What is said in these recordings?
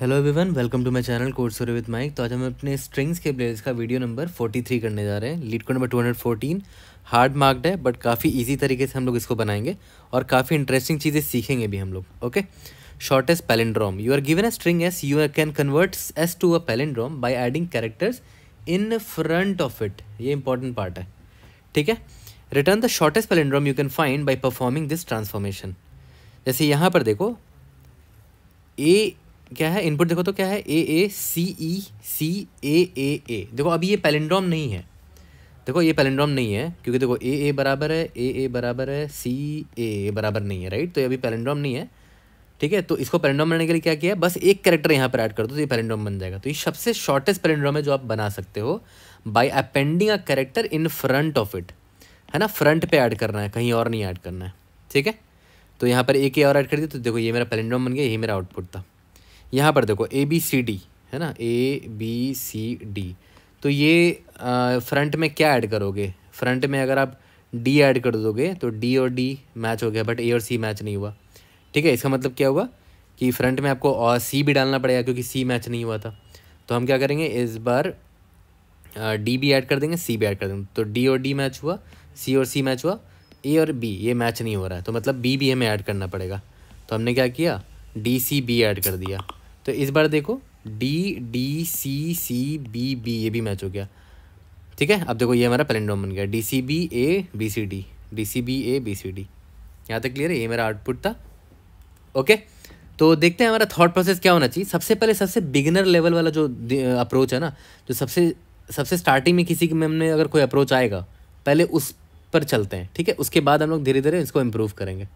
hello everyone welcome to my channel course Surya with Mike तो आज हम अपने स्ट्रिंग्स के प्लेयर्स का वीडियो नंबर 43 करने जा रहे हैं LeetCode number 214 hard marked है बट काफ़ी इजी तरीके से हम लोग इसको बनाएंगे और काफ़ी इंटरेस्टिंग चीज़ें सीखेंगे भी हम लोग okay shortest palindrome you are given a string s you can convert s to a palindrome by adding characters in front of it ये इंपॉर्टेंट पार्ट है ठीक है return the shortest palindrome you can find by performing this transformation जैसे यहाँ पर देखो ए क्या है इनपुट देखो तो क्या है ए ए सी ई सी ए ए ए देखो अभी ये पैलेंड्रॉम नहीं है देखो ये पैलेंड्रॉम नहीं है क्योंकि देखो ए ए बराबर है ए ए बराबर है सी ए बराबर नहीं है राइट तो ये अभी पैलेंड्रॉम नहीं है ठीक है तो इसको पैलेंड्रॉम बनाने के लिए क्या किया बस एक करेक्टर यहाँ पर ऐड कर दो तो ये पैलेंड्रॉम बन जाएगा तो ये सबसे शॉर्टेस्ट पैलेंड्रॉम है जो आप बना सकते हो by appending a character in front of it है ना फ्रंट पर ऐड करना है कहीं और नहीं ऐड करना है ठीक है तो यहाँ पर एक ए और ऐड कर दिया तो देखो ये मेरा पैलेंड्रॉम बन गया यही मेरा आउटपुट था यहाँ पर देखो ए बी सी डी है ना ए बी सी डी तो ये आ, फ्रंट में क्या ऐड करोगे फ्रंट में अगर आप डी ऐड कर दोगे तो डी और डी मैच हो गया बट ए और सी मैच नहीं हुआ ठीक है इसका मतलब क्या हुआ कि फ्रंट में आपको और सी भी डालना पड़ेगा क्योंकि सी मैच नहीं हुआ था तो हम क्या करेंगे इस बार डी भी ऐड कर देंगे सी भी ऐड कर देंगे तो डी और डी मैच हुआ सी और सी मैच हुआ ए और बी ये मैच नहीं हो रहा है तो मतलब बी भी हमें ऐड करना पड़ेगा तो हमने क्या किया डी सी बी ऐड कर दिया तो इस बार देखो D D C C B B ये भी मैच हो गया ठीक है अब देखो ये हमारा पेलेंड्रोम बन गया D C B A B C D D C B A B C D यहाँ तक क्लियर है ये मेरा आउटपुट था ओके तो देखते हैं हमारा थॉट प्रोसेस क्या होना चाहिए सबसे पहले सबसे बिगिनर लेवल वाला जो अप्रोच है ना जो सबसे सबसे स्टार्टिंग में किसी में हमने अगर कोई अप्रोच आएगा पहले उस पर चलते हैं ठीक है उसके बाद हम लोग धीरे धीरे इसको इम्प्रूव करेंगे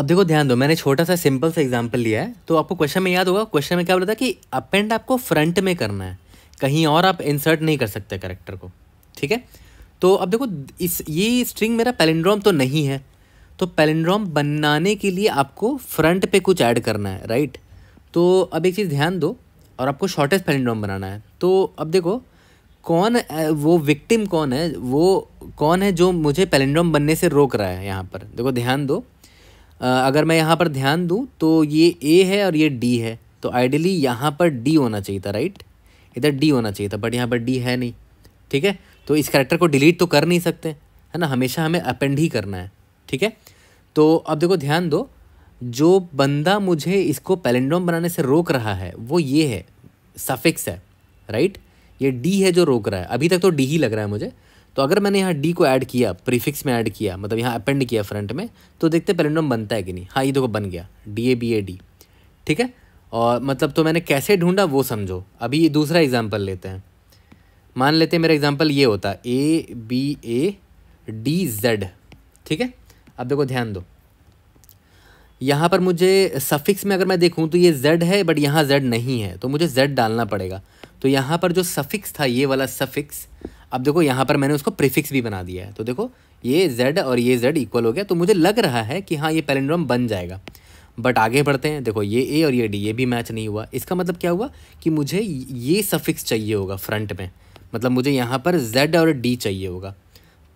अब देखो ध्यान दो मैंने छोटा सा सिंपल सा एग्जाम्पल लिया है तो आपको क्वेश्चन में याद होगा क्वेश्चन में क्या बोला था कि अपेंड आपको फ्रंट में करना है कहीं और आप इंसर्ट नहीं कर सकते करेक्टर को ठीक है तो अब देखो इस ये स्ट्रिंग मेरा पैलिंड्रोम तो नहीं है तो पैलिंड्रोम बनाने के लिए आपको फ्रंट पे कुछ ऐड करना है राइट तो अब एक चीज़ ध्यान दो और आपको शॉर्टेस्ट पैलिंड्रोम बनाना है तो अब देखो कौन वो विक्टिम कौन है वो कौन है जो मुझे पेलेंड्रॉम बनने से रोक रहा है यहाँ पर देखो ध्यान दो अगर मैं यहाँ पर ध्यान दूँ तो ये ए है और ये डी है तो आइडियली यहाँ पर डी होना चाहिए था राइट इधर डी होना चाहिए था बट यहाँ पर डी है नहीं ठीक है तो इस करेक्टर को डिलीट तो कर नहीं सकते है ना हमेशा हमें अपेंड ही करना है ठीक है तो अब देखो ध्यान दो जो बंदा मुझे इसको पैलेंडोम बनाने से रोक रहा है वो ये है सफिक्स है राइट ये डी है जो रोक रहा है अभी तक तो डी ही लग रहा है मुझे तो अगर मैंने यहाँ डी को ऐड किया प्रीफिक्स में ऐड किया मतलब यहाँ अपेंड किया फ्रंट में तो देखते पेलेंडम बनता है कि नहीं हाँ ये देखो बन गया D A B A D ठीक है और मतलब तो मैंने कैसे ढूंढा वो समझो अभी दूसरा एग्जाम्पल लेते हैं मान लेते हैं मेरा एग्जाम्पल ये होता A B A D Z ठीक है अब देखो ध्यान दो यहाँ पर मुझे सफ़िक्स में अगर मैं देखूँ तो ये जेड है बट यहाँ जेड नहीं है तो मुझे जेड डालना पड़ेगा तो यहाँ पर जो सफ़िक्स था ये वाला सफ़िक्स अब देखो यहाँ पर मैंने उसको प्रीफिक्स भी बना दिया है तो देखो ये जेड और ये जेड इक्वल हो गया तो मुझे लग रहा है कि हाँ ये पैलिंड्रोम बन जाएगा बट आगे बढ़ते हैं देखो ये ए और ये डी ये भी मैच नहीं हुआ इसका मतलब क्या हुआ कि मुझे ये सफिक्स चाहिए होगा फ्रंट में मतलब मुझे यहाँ पर जेड और डी चाहिए होगा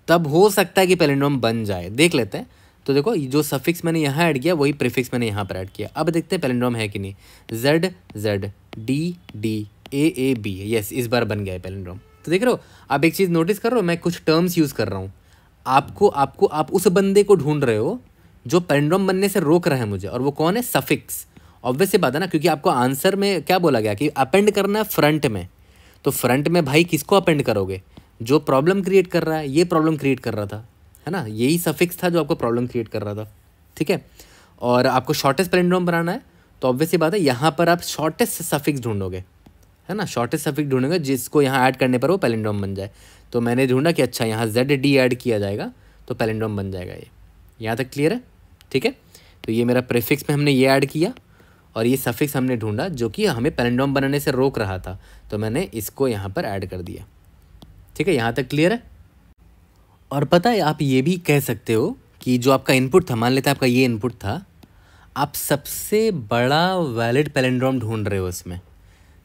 तब हो सकता है कि पेलिंड्रोम बन जाए देख लेते हैं तो देखो जो सफिक्स मैंने यहाँ ऐड किया वही प्रिफिक्स मैंने यहाँ पर ऐड किया अब देखते हैं पेलिंड्रोम है कि नहीं Z Z D D A A B yes इस बार बन गया है पेलिंड्रोम तो देख रहे हो आप एक चीज़ नोटिस कर रहे हो मैं कुछ टर्म्स यूज़ कर रहा हूँ आपको आपको आप उस बंदे को ढूंढ रहे हो जो पेंड्रम बनने से रोक रहा है मुझे और वो कौन है सफिक्स ऑब्वियस सी बात है ना क्योंकि आपको आंसर में क्या बोला गया कि अपेंड करना है फ्रंट में तो फ्रंट में भाई किसको अपेंड करोगे जो प्रॉब्लम क्रिएट कर रहा है ये प्रॉब्लम क्रिएट कर रहा था है ना यही सफिक्स था जो आपको प्रॉब्लम क्रिएट कर रहा था ठीक है और आपको शॉर्टेस्ट पेंड्रम बनाना है तो ऑब्वियस सी बात है यहाँ पर आप शॉर्टेस्ट सफिक्स ढूंढोगे है ना शॉर्टेस्ट सफिक ढूंढेंगे जिसको यहाँ ऐड करने पर वो पैलिंड्रोम बन जाए तो मैंने ढूंढा कि अच्छा यहाँ जेड डी ऐड किया जाएगा तो पैलिंड्रोम बन जाएगा ये यहाँ तक क्लियर है ठीक है तो ये मेरा प्रेफिक्स में हमने ये ऐड किया और ये सफिक्स हमने ढूंढा जो कि हमें पैलिंड्रोम बनाने से रोक रहा था तो मैंने इसको यहाँ पर ऐड कर दिया ठीक है यहाँ तक क्लियर है और पता है आप ये भी कह सकते हो कि जो आपका इनपुट था मान लेते आपका ये इनपुट था आप सबसे बड़ा वैलिड पैलेंड्रोम ढूंढ रहे हो उसमें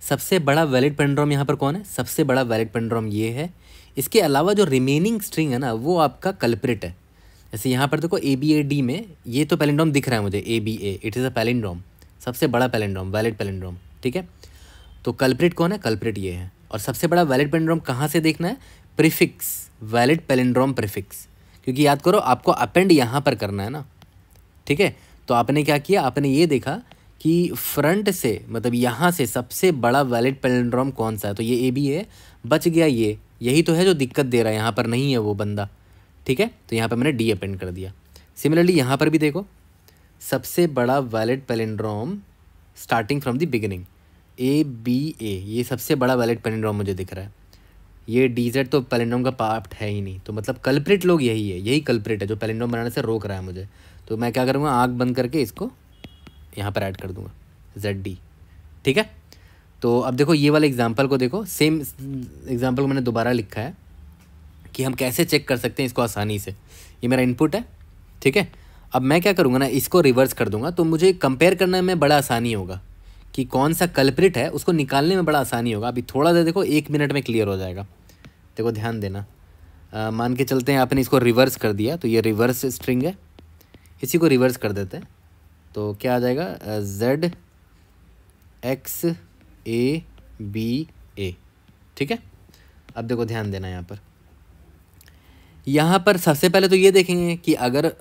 सबसे बड़ा वैलिड पेंड्रोम यहाँ पर कौन है सबसे बड़ा वैलिड पेंड्रोम ये है इसके अलावा जो रिमेनिंग स्ट्रिंग है ना वो आपका कल्प्रिट है जैसे यहाँ पर देखो ए बी ए डी में ये तो पैलेंड्रॉम दिख रहा है मुझे A B A it is a palindrome सबसे बड़ा पैलेंड्रॉम वैलिड पैलेंड्रॉम ठीक है तो कल्प्रिट कौन है कल्प्रिट ये है और सबसे बड़ा वैलिड पेंड्रोम कहाँ से देखना है प्रिफिक्स वैलिड पेलेंड्रोम प्रिफिक्स क्योंकि याद करो आपको अपेंड यहाँ पर करना है ना ठीक है तो आपने क्या किया आपने ये देखा कि फ्रंट से मतलब यहाँ से सबसे बड़ा वैलिड पेलेंड्रोम कौन सा है तो ये ए बी है बच गया ये यही तो है जो दिक्कत दे रहा है यहाँ पर नहीं है वो बंदा ठीक है तो यहाँ पर मैंने डी अपेंड कर दिया सिमिलरली यहाँ पर भी देखो सबसे बड़ा valid palindrome starting from the beginning A B ए ये सबसे बड़ा वैलिड पेलेंड्रोम मुझे दिख रहा है ये डी जेड तो पेलेंड्रोम का पार्ट है ही नहीं तो मतलब कल्प्रेट लोग यही है यही कल्प्रेट है जो पेलेंड्रोम बनाने से रोक रहा है मुझे तो मैं क्या करूँगा आँख बंद करके इसको यहाँ पर ऐड कर दूंगा जेड डी ठीक है तो अब देखो ये वाले एग्जाम्पल को देखो सेम एग्जाम्पल को मैंने दोबारा लिखा है कि हम कैसे चेक कर सकते हैं इसको आसानी से ये मेरा इनपुट है ठीक है अब मैं क्या करूँगा ना इसको रिवर्स कर दूंगा तो मुझे कंपेयर करने में बड़ा आसानी होगा कि कौन सा कल्प्रिट है उसको निकालने में बड़ा आसानी होगा अभी थोड़ा देर देखो एक मिनट में क्लियर हो जाएगा देखो ध्यान देना आ, मान के चलते हैं आपने इसको रिवर्स कर दिया तो ये रिवर्स स्ट्रिंग है इसी को रिवर्स कर देते हैं तो क्या आ जाएगा Z x A B A ठीक है अब देखो ध्यान देना यहाँ पर यहाँ पर सबसे पहले तो ये देखेंगे कि अगर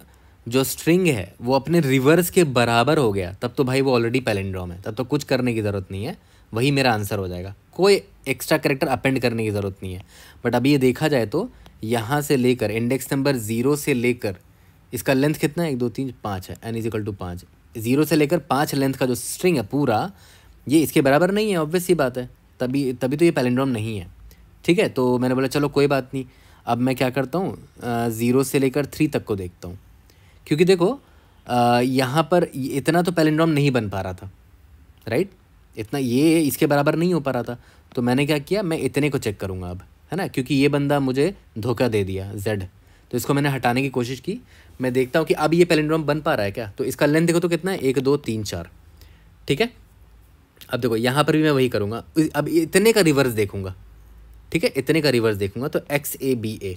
जो स्ट्रिंग है वो अपने रिवर्स के बराबर हो गया तब तो भाई वो ऑलरेडी पैलेंड्रॉम है तब तो कुछ करने की ज़रूरत नहीं है वही मेरा आंसर हो जाएगा कोई एक्स्ट्रा करेक्टर अपेंड करने की ज़रूरत नहीं है बट अभी ये देखा जाए तो यहाँ से लेकर इंडेक्स नंबर ज़ीरो से लेकर इसका लेंथ कितना है एक दो तीन पाँच है एन इजिकल टू पाँच ज़ीरो से लेकर पाँच लेंथ का जो स्ट्रिंग है पूरा ये इसके बराबर नहीं है ऑब्वियस ही बात है तभी तभी तो ये पैलेंड्रॉम नहीं है ठीक है तो मैंने बोला चलो कोई बात नहीं अब मैं क्या करता हूँ ज़ीरो से लेकर थ्री तक को देखता हूँ क्योंकि देखो यहाँ पर इतना तो पैलेंड्रॉम नहीं बन पा रहा था राइट इतना ये इसके बराबर नहीं हो पा रहा था तो मैंने क्या किया मैं इतने को चेक करूँगा अब है ना क्योंकि ये बंदा मुझे धोखा दे दिया जेड तो इसको मैंने हटाने की कोशिश की मैं देखता हूँ कि अब ये पेलेंड्रोम बन पा रहा है क्या तो इसका लेंथ देखो तो कितना है एक दो तीन चार ठीक है अब देखो यहाँ पर भी मैं वही करूँगा अब इतने का रिवर्स देखूँगा ठीक है इतने का रिवर्स देखूँगा तो X A B A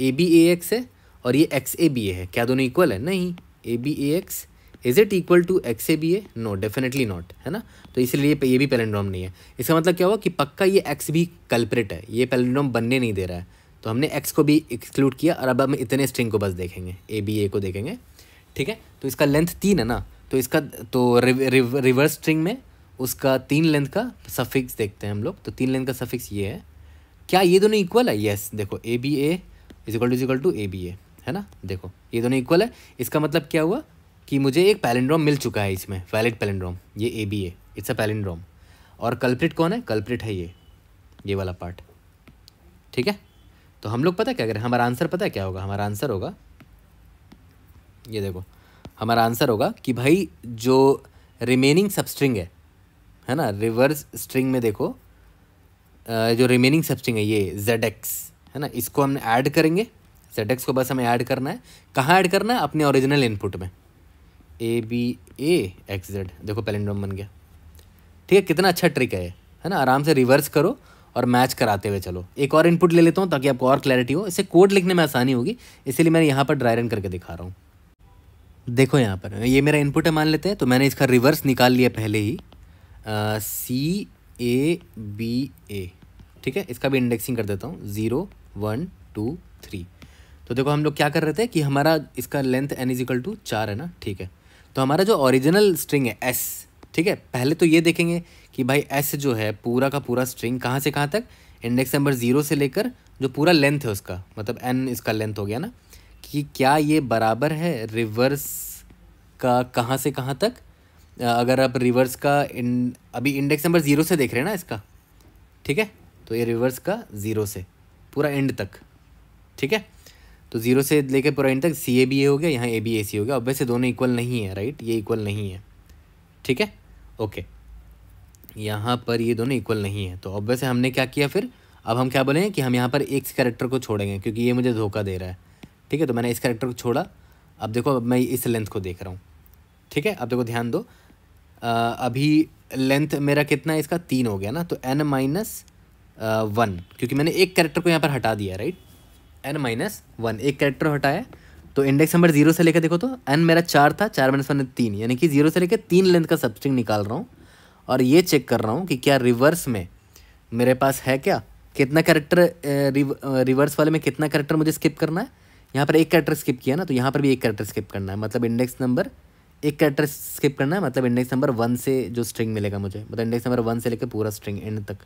A B A X है और ये एक्स ए बी ए है क्या दोनों इक्वल है नहीं A B A X is it equal to X A B A no definitely not है ना तो इसलिए ये भी पेलेंड्रॉम नहीं है इसका मतलब क्या हुआ कि पक्का ये एक्स भी कल्परेट है ये पेलेंड्रॉम बनने नहीं दे रहा है तो हमने एक्स को भी एक्सक्लूड किया और अब हम इतने स्ट्रिंग को बस देखेंगे ए बी ए को देखेंगे ठीक है तो इसका लेंथ तीन है ना तो इसका तो रिव, रिव, रिवर्स स्ट्रिंग में उसका तीन लेंथ का सफिक्स देखते हैं हम लोग तो तीन लेंथ का सफिक्स ये है क्या ये दोनों इक्वल है येस देखो A B A is equal to is equal to A B A है ना देखो ये दोनों इक्वल है इसका मतलब क्या हुआ कि मुझे एक पैलेंड्रोम मिल चुका है इसमें वैलिड पैलेंड्रोम ये A B A it's a palindrome और कल्प्रिट कौन है कल्प्रिट है ये ये वाला पार्ट ठीक है तो हम लोग पता क्या करें हमारा आंसर पता क्या होगा हमारा आंसर होगा ये देखो हमारा आंसर होगा कि भाई जो रिमेनिंग सबस्ट्रिंग है है ना रिवर्स स्ट्रिंग में देखो जो रिमेनिंग सबस्ट्रिंग है ये जेड एक्स है ना इसको हम ऐड करेंगे जेड एक्स को बस हमें ऐड करना है कहाँ ऐड करना है अपने ओरिजिनल इनपुट में A B A x Z देखो पैलेंड्रोम बन गया ठीक है कितना अच्छा ट्रिक है है ना आराम से रिवर्स करो और मैच कराते हुए चलो एक और इनपुट ले लेता हूँ ताकि आपको और क्लैरिटी हो इसे कोड लिखने में आसानी होगी इसीलिए मैं यहाँ पर ड्राई रन करके दिखा रहा हूँ देखो यहाँ पर ये मेरा इनपुट है मान लेते हैं तो मैंने इसका रिवर्स निकाल लिया पहले ही सी ए बी ए ठीक है इसका भी इंडेक्सिंग कर देता हूँ ज़ीरो वन टू थ्री तो देखो हम लोग क्या कर रहे थे कि हमारा इसका length n is equal to चार है ना ठीक है तो हमारा जो ओरिजिनल स्ट्रिंग है एस ठीक है पहले तो ये देखेंगे कि भाई एस जो है पूरा का पूरा स्ट्रिंग कहाँ से कहाँ तक इंडेक्स नंबर ज़ीरो से लेकर जो पूरा लेंथ है उसका मतलब एन इसका लेंथ हो गया ना कि क्या ये बराबर है रिवर्स का कहाँ से कहाँ तक अगर आप रिवर्स का इन, अभी इंडेक्स नंबर ज़ीरो से देख रहे हैं ना इसका ठीक है तो ये रिवर्स का ज़ीरो से पूरा एंड तक ठीक है तो ज़ीरो से लेकर पूरा एंड तक सी ए बी ए हो गया यहाँ ए बी ए सी हो गया अब वैसे दोनों इक्वल नहीं है राइट ये इक्वल नहीं है ठीक है ओके यहाँ पर ये दोनों इक्वल नहीं है तो ऑब्वियस हमने क्या किया फिर अब हम क्या बोलेंगे कि हम यहाँ पर एक करेक्टर को छोड़ेंगे क्योंकि ये मुझे धोखा दे रहा है ठीक है तो मैंने इस करेक्टर को छोड़ा अब देखो अब मैं इस लेंथ को देख रहा हूँ ठीक है अब देखो ध्यान दो आ, अभी लेंथ मेरा कितना है इसका तीन हो गया ना तो एन माइनस वन क्योंकि मैंने एक करेक्टर को यहाँ पर हटा दिया राइट एन माइनस वन एक करेक्टर हटाया तो इंडेक्स नंबर जीरो से लेकर देखो तो एन मेरा चार था चार माइनस वन तीन यानी कि जीरो से लेकर तीन लेंथ का सबस्ट्रिंग निकाल रहा हूँ और ये चेक कर रहा हूँ कि क्या रिवर्स में मेरे पास है क्या कितना करेक्टर रिव, रिवर्स वाले में कितना करेक्टर मुझे स्किप करना है यहाँ पर एक करेक्टर स्किप किया ना तो यहाँ पर भी एक करेक्टर स्किप करना है मतलब इंडेक्स नंबर एक करेक्टर स्किप करना है मतलब इंडेक्स नंबर वन से जो स्ट्रिंग मिलेगा मुझे मतलब इंडेक्स नंबर वन से लेकर पूरा स्ट्रिंग एंड तक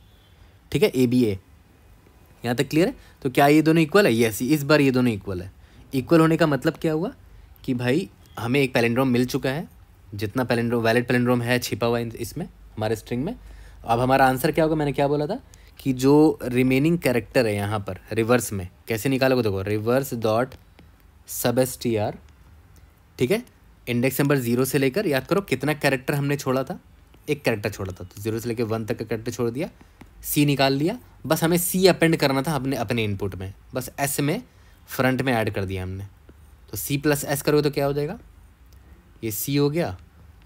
ठीक है ए बी ए यहाँ तक क्लियर है तो क्या ये दोनों इक्वल है यस इस बार ये दोनों इक्वल है इक्वल होने का मतलब क्या हुआ कि भाई हमें एक पैलेंड्रोम मिल चुका है जितना पैलेंड्रोम वैलिड पैलेंड्रोम है छिपा हुआ इसमें हमारे स्ट्रिंग में अब हमारा आंसर क्या होगा मैंने क्या बोला था कि जो रिमेनिंग कैरेक्टर है यहाँ पर रिवर्स में कैसे निकालोगे देखो reverse dot sub s t r ठीक है इंडेक्स नंबर जीरो से लेकर याद करो कितना कैरेक्टर हमने छोड़ा था एक कैरेक्टर छोड़ा था तो जीरो से लेकर वन तक का कैरेक्टर छोड़ दिया सी निकाल लिया बस हमें सी अपेंड करना था अपने अपने इनपुट में बस एस में फ्रंट में ऐड कर दिया हमने तो सी प्लस एस करोगे तो क्या हो जाएगा ये सी हो गया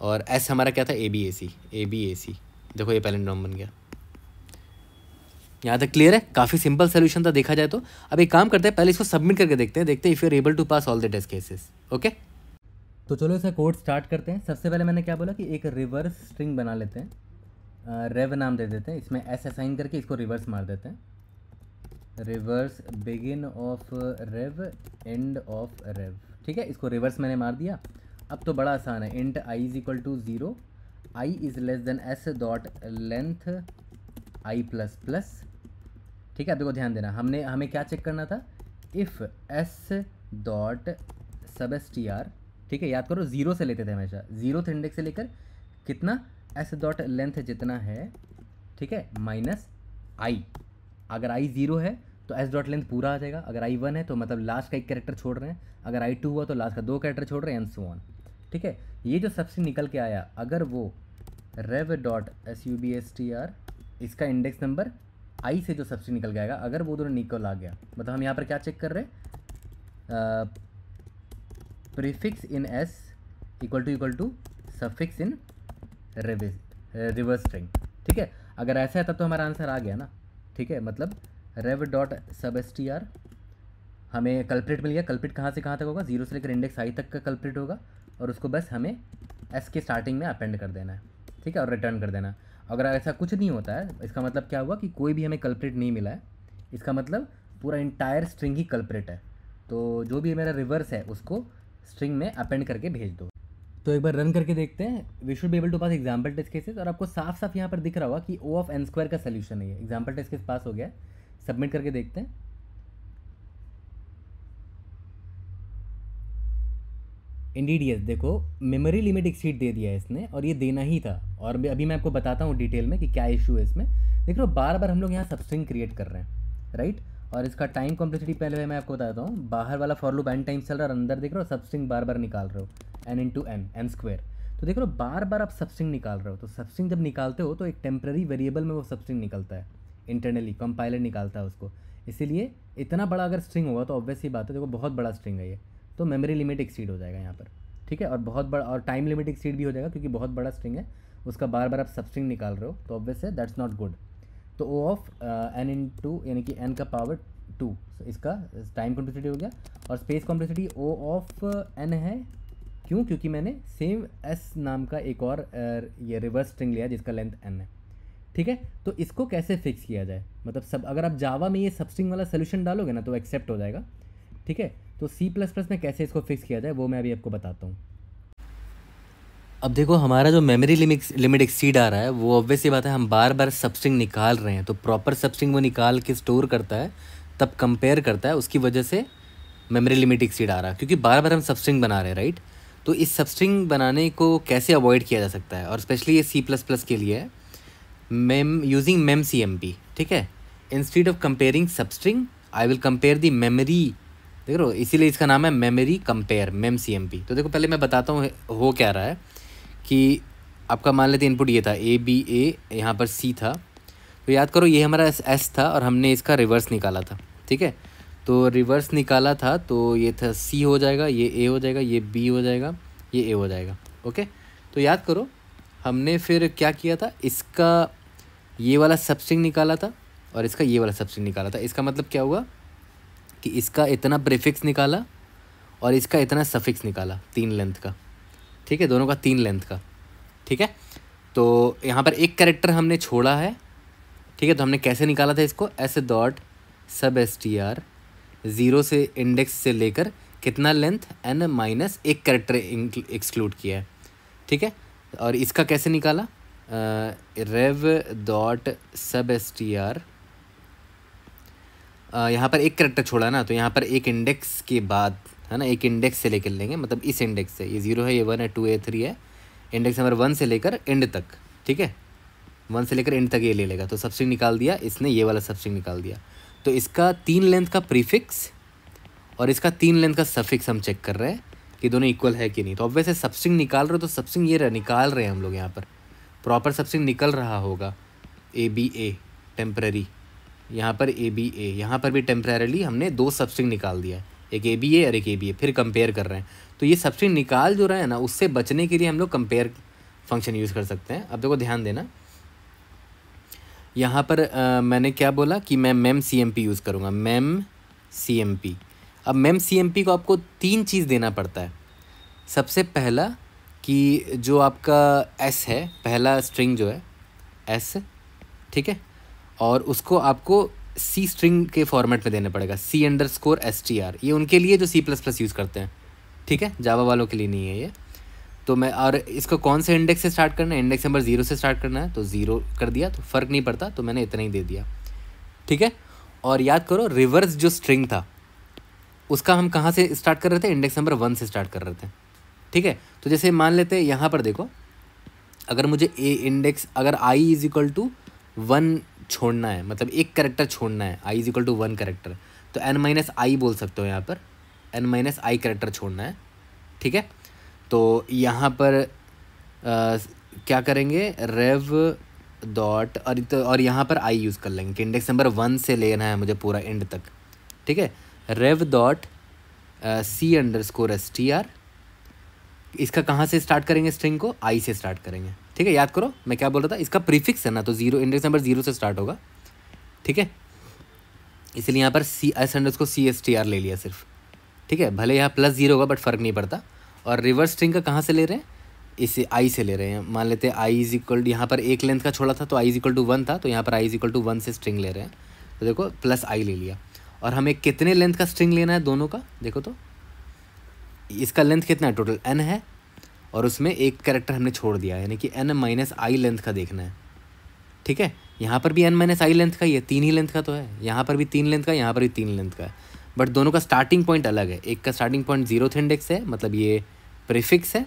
और एस हमारा क्या था A B A C A B ए सी देखो ये पहले नॉम बन गया यहाँ तक क्लियर है काफ़ी सिंपल सोल्यूशन था देखा जाए तो अब एक काम करते हैं पहले इसको सबमिट करके देखते हैं देखते हैं if you are able to pass all the test cases okay तो चलो इसका कोड स्टार्ट करते हैं सबसे पहले मैंने क्या बोला कि एक रिवर्स स्ट्रिंग बना लेते हैं रेव नाम दे देते हैं इसमें एस असाइन करके इसको रिवर्स मार देते हैं reverse begin of rev end of rev ठीक है इसको रिवर्स मैंने मार दिया अब तो बड़ा आसान है int i is equal to zero i is less than s dot length i plus plus ठीक है देखो ध्यान देना हमने हमें क्या चेक करना था if s dot sub s t r ठीक है याद करो ज़ीरो से लेते थे हमेशा ज़ीरो थे इंडेक्स से लेकर कितना एस डॉट लेंथ जितना है ठीक है माइनस आई अगर आई ज़ीरो है तो एस डॉट लेंथ पूरा आ जाएगा अगर आई वन है तो मतलब लास्ट का एक कैरेक्टर छोड़ रहे हैं अगर आई टू हुआ तो लास्ट का दो कैरेक्टर छोड़ रहे हैं एंड सो ऑन ठीक है ये जो सबसे निकल के आया अगर वो rev dot s u b s t r इसका इंडेक्स नंबर आई से जो सबसे निकल के आएगा अगर वो दोनों निकल आ गया मतलब हम यहाँ पर क्या चेक कर रहे हैं prefix in s equal to equal to suffix in reverse reverse string ठीक है अगर ऐसा है तब तो हमारा आंसर आ गया ना ठीक है मतलब rev dot sub s t r हमें कल्प्रेट मिल गया कल्प्रेट कहाँ से कहाँ तक होगा जीरो से लेकर इंडेक्स आई तक का कल्प्रेट होगा और उसको बस हमें एस के स्टार्टिंग में अपेंड कर देना है ठीक है और रिटर्न कर देना अगर ऐसा कुछ नहीं होता है इसका मतलब क्या हुआ कि कोई भी हमें कल्प्रेट नहीं मिला है इसका मतलब पूरा इंटायर स्ट्रिंग ही कल्प्रेट है तो जो भी मेरा रिवर्स है उसको स्ट्रिंग में अपेंड करके भेज दो तो एक बार रन करके देखते हैं we should be able to pass example test cases और आपको साफ साफ यहाँ पर दिख रहा होगा कि ओ ऑफ एन स्क्वायर का सोल्यूशन है एग्जाम्पल टेस्ट केस पास हो गया सबमिट करके देखते हैं एन देखो मेमोरी लिमिट एक्सीड दे दिया है इसने और ये देना ही था और अभी मैं आपको बताता हूँ डिटेल में कि क्या इशू है इसमें देख लो बार बार हम लोग यहाँ सबस्ट्रिंग क्रिएट कर रहे हैं राइट और इसका टाइम कॉम्प्लेक्सिटी पहले मैं आपको बताता हूँ बाहर वाला फॉर लूप एन टाइम चल रहा है और अंदर देख रहे हो सबस्ट्रिंग बार बार निकाल रहे हो एन इन टू एन एन स्क्वेयर तो देख लो बार बार आप सबस्ट्रिंग निकाल रहे हो तो सबस्ट्रिंग जब निकालते हो तो एक टेम्प्रेरी वेरिएबल में वो सबस्ट्रिंग निकलता है इंटरनली कंपाइलर निकालता है उसको इसीलिए इतना बड़ा अगर स्ट्रिंग होगा तो ऑब्वियसली बात है देखो बहुत बड़ा स्ट्रिंग है ये तो मेमोरी लिमिट एक्सीड हो जाएगा यहाँ पर ठीक है और बहुत बड़ा और टाइम लिमिट एक्सीड भी हो जाएगा क्योंकि बहुत बड़ा स्ट्रिंग है उसका बार बार आप सब स्ट्रिंग निकाल रहे हो तो ऑब्वियस है दैट्स नॉट गुड तो ओ ऑफ एन इन टू यानी कि एन का पावर टू इसका टाइम कॉम्प्लेक्सिटी हो गया और space complexity O of n है क्यों क्योंकि मैंने सेम एस नाम का एक और uh, ये रिवर्स स्ट्रिंग लिया जिसका लेंथ एन है ठीक है तो इसको कैसे फिक्स किया जाए मतलब सब अगर आप जावा में ये सब स्ट्रिंग वाला सोल्यूशन डालोगे ना तो एक्सेप्ट हो जाएगा ठीक है तो सी प्लस प्लस में कैसे इसको फिक्स किया जाए वो मैं अभी आपको बताता हूँ अब देखो हमारा जो मेमोरी लिमिट एक्सीड आ रहा है वो ऑब्वियसली बात है हम बार बार सबस्ट्रिंग निकाल रहे हैं तो प्रॉपर सबस्ट्रिंग वो निकाल के स्टोर करता है तब कंपेयर करता है उसकी वजह से मेमोरी लिमिट एक्सीड आ रहा है क्योंकि बार बार हम सबस्ट्रिंग बना रहे हैं राइट तो इस सबस्ट्रिंग बनाने को कैसे अवॉइड किया जा सकता है और स्पेशली ये सी प्लस प्लस के लिए है mem using mem c m p ठीक है instead of comparing substring I will compare the memory देख रहा इसीलिए इसका नाम है memory compare mem c m p तो देखो पहले मैं बताता हूँ हो क्या रहा है कि आपका मान लेते इनपुट ये था ए बी ए यहाँ पर सी था तो याद करो ये हमारा एस था और हमने इसका रिवर्स निकाला था ठीक है तो रिवर्स निकाला था तो ये था सी हो जाएगा ये ए हो जाएगा ये बी हो जाएगा ये ए हो जाएगा ओके तो याद करो हमने फिर क्या किया था इसका ये वाला सबस्ट्रिंग निकाला था और इसका ये वाला सबस्ट्रिंग निकाला था इसका मतलब क्या हुआ कि इसका इतना प्रीफिक्स निकाला और इसका इतना सफिक्स निकाला तीन लेंथ का ठीक है दोनों का तीन लेंथ का ठीक है तो यहाँ पर एक करेक्टर हमने छोड़ा है ठीक है तो हमने कैसे निकाला था इसको s dot sub s t r zero से इंडेक्स से लेकर कितना लेंथ एन माइनस एक करेक्टर एक्सक्लूड किया है ठीक है और इसका कैसे निकाला rev dot sub s t r यहाँ पर एक करेक्टर छोड़ा ना तो यहाँ पर एक इंडेक्स के बाद है ना एक इंडेक्स से लेकर लेंगे मतलब इस इंडेक्स से ये ज़ीरो है ये वन है टू है थ्री है इंडेक्स नंबर वन से लेकर एंड तक ठीक है वन से लेकर एंड तक ये ले लेगा तो सबस्ट्रिंग निकाल दिया इसने ये वाला सबस्ट्रिंग निकाल दिया तो इसका तीन लेंथ का प्रीफिक्स और इसका तीन लेंथ का सफिक्स हम चेक कर रहे हैं कि दोनों इक्वल है कि नहीं तो है सबस्ट्रिंग निकाल रहे हो तो सबस्ट्रिंग ये निकाल रहे हैं हम लोग यहाँ पर प्रॉपर सबस्ट्रिंग निकल रहा होगा ए बी ए टेम्प्रेरी यहाँ पर ए बी ए यहाँ पर भी टेम्प्रेरली हमने दो सबस्ट्रिंग निकाल दिया है एक ए बी ए और एक ए बी ए फिर कंपेयर कर रहे हैं तो ये सबस्ट्रिंग निकाल जो रहा है ना उससे बचने के लिए हम लोग कंपेयर फंक्शन यूज़ कर सकते हैं अब देखो ध्यान देना यहाँ पर आ, मैंने क्या बोला कि मैं mem c m p use करूँगा मेम सी एम पी अब मेम सी एम पी को आपको तीन चीज़ देना पड़ता है सबसे पहला कि जो आपका एस है पहला स्ट्रिंग जो है एस ठीक है और उसको आपको सी स्ट्रिंग के फॉर्मेट में देना पड़ेगा c underscore s t r ये उनके लिए जो सी प्लस प्लस यूज़ करते हैं ठीक है जावा वालों के लिए नहीं है ये तो मैं और इसको कौन से इंडेक्स से स्टार्ट करना है इंडेक्स नंबर ज़ीरो से स्टार्ट करना है तो ज़ीरो कर दिया तो फ़र्क नहीं पड़ता तो मैंने इतना ही दे दिया ठीक है और याद करो रिवर्स जो स्ट्रिंग था उसका हम कहाँ से स्टार्ट कर रहे थे इंडेक्स नंबर वन से स्टार्ट कर रहे थे ठीक है तो जैसे मान लेते हैं यहाँ पर देखो अगर मुझे ए इंडेक्स अगर i is equal to one छोड़ना है मतलब एक करेक्टर छोड़ना है i is equal to one character तो एन माइनस आई बोल सकते हो यहाँ पर एन माइनस आई करेक्टर छोड़ना है ठीक है तो यहाँ पर आ, क्या करेंगे रेव डॉट और तो और यहाँ पर आई यूज़ कर लेंगे कि इंडेक्स नंबर वन से लेना है मुझे पूरा एंड तक ठीक है rev dot c underscore s t r इसका कहाँ से स्टार्ट करेंगे स्ट्रिंग को आई से स्टार्ट करेंगे ठीक है याद करो मैं क्या बोल रहा था इसका प्रीफिक्स है ना तो जीरो इंडेक्स नंबर जीरो से स्टार्ट होगा ठीक है इसलिए यहाँ पर सी एस एंड को सी एस टी आर ले लिया सिर्फ ठीक है भले यहाँ प्लस जीरो होगा बट फर्क नहीं पड़ता और रिवर्स स्ट्रिंग का कहाँ से ले रहे हैं इसे आई से ले रहे हैं मान लेते हैं आई इज इक्वल यहाँ पर एक लेंथ का छोड़ा था तो i is equal to one था तो यहाँ पर i is equal to one से स्ट्रिंग ले रहे हैं तो देखो प्लस आई ले लिया और हमें कितने लेंथ का स्ट्रिंग लेना है दोनों का देखो तो इसका लेंथ कितना है टोटल एन है और उसमें एक कैरेक्टर हमने छोड़ दिया यानी कि एन माइनस आई लेंथ का देखना है ठीक है यहाँ पर भी एन माइनस आई लेंथ का ही है तीन ही लेंथ का तो है यहाँ पर भी तीन लेंथ का यहाँ पर भी तीन लेंथ का बट दोनों का स्टार्टिंग पॉइंट अलग है एक का स्टार्टिंग पॉइंट जीरो इंडेक्स है मतलब ये प्रिफिक्स है